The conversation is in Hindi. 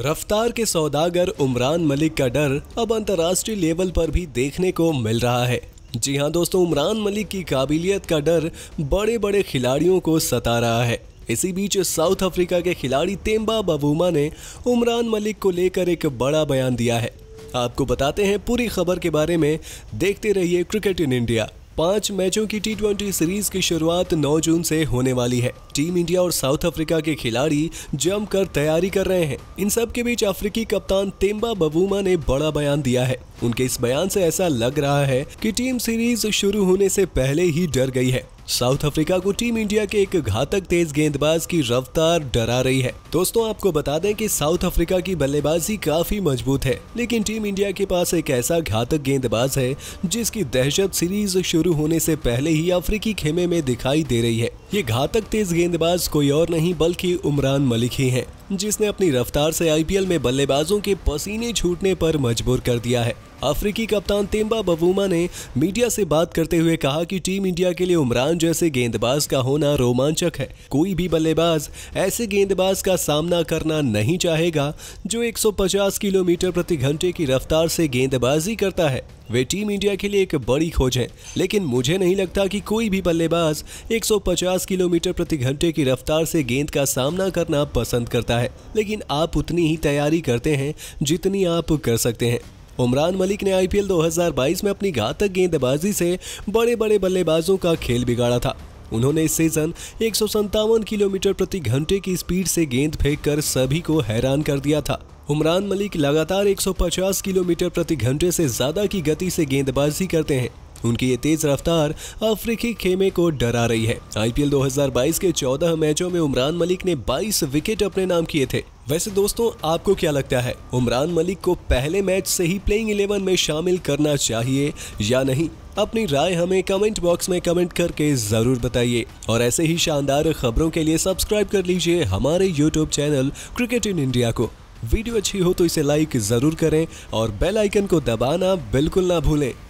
रफ्तार के सौदागर उमरान मलिक का डर अब अंतर्राष्ट्रीय लेवल पर भी देखने को मिल रहा है जी हाँ दोस्तों उमरान मलिक की काबिलियत का डर बड़े बड़े खिलाड़ियों को सता रहा है इसी बीच साउथ अफ्रीका के खिलाड़ी तेम्बा बबूमा ने उमरान मलिक को लेकर एक बड़ा बयान दिया है आपको बताते हैं पूरी खबर के बारे में देखते रहिए क्रिकेट इन इंडिया पांच मैचों की टी सीरीज की शुरुआत 9 जून से होने वाली है टीम इंडिया और साउथ अफ्रीका के खिलाड़ी जमकर तैयारी कर रहे हैं इन सब के बीच अफ्रीकी कप्तान तेम्बा बबूमा ने बड़ा बयान दिया है उनके इस बयान से ऐसा लग रहा है कि टीम सीरीज शुरू होने से पहले ही डर गई है साउथ अफ्रीका को टीम इंडिया के एक घातक तेज गेंदबाज की रफ्तार डरा रही है दोस्तों आपको बता दें कि साउथ अफ्रीका की बल्लेबाजी काफी मजबूत है लेकिन टीम इंडिया के पास एक ऐसा घातक गेंदबाज है जिसकी दहशत सीरीज शुरू होने से पहले ही अफ्रीकी खेमे में दिखाई दे रही है ये घातक तेज गेंदबाज कोई और नहीं बल्कि उमरान मलिक ही है जिसने अपनी रफ्तार से आईपीएल में बल्लेबाजों के पसीने छूटने पर मजबूर कर दिया है अफ्रीकी कप्तान तेम्बा बबूमा ने मीडिया से बात करते हुए कहा कि टीम इंडिया के लिए उमरान जैसे गेंदबाज का होना रोमांचक है कोई भी बल्लेबाज ऐसे गेंदबाज का सामना करना नहीं चाहेगा जो 150 किलोमीटर प्रति घंटे की रफ्तार से गेंदबाजी करता है वे टीम इंडिया के लिए एक बड़ी खोज है लेकिन मुझे नहीं लगता कि कोई भी बल्लेबाज 150 किलोमीटर प्रति घंटे की रफ्तार से गेंद का सामना करना पसंद करता है लेकिन आप उतनी ही तैयारी करते हैं जितनी आप कर सकते हैं उमरान मलिक ने आईपीएल 2022 में अपनी घातक गेंदबाजी से बड़े बड़े बल्लेबाजों का खेल बिगाड़ा था उन्होंने इस सीजन एक किलोमीटर प्रति घंटे की स्पीड से गेंद फेंककर सभी को हैरान कर दिया था उमरान मलिक लगातार 150 किलोमीटर प्रति घंटे से ज्यादा की गति से गेंदबाजी करते हैं उनकी ये तेज रफ्तार अफ्रीकी खेमे को डरा रही है आईपीएल 2022 के 14 मैचों में उमरान मलिक ने 22 विकेट अपने नाम किए थे वैसे दोस्तों आपको क्या लगता है उमरान मलिक को पहले मैच से ही प्लेइंग 11 में शामिल करना चाहिए या नहीं अपनी राय हमें कमेंट बॉक्स में कमेंट करके जरूर बताइए और ऐसे ही शानदार खबरों के लिए सब्सक्राइब कर लीजिए हमारे YouTube channel cricket in India को वीडियो अच्छी हो तो इसे लाइक जरूर करें और बेल आइकन को दबाना बिल्कुल ना भूलें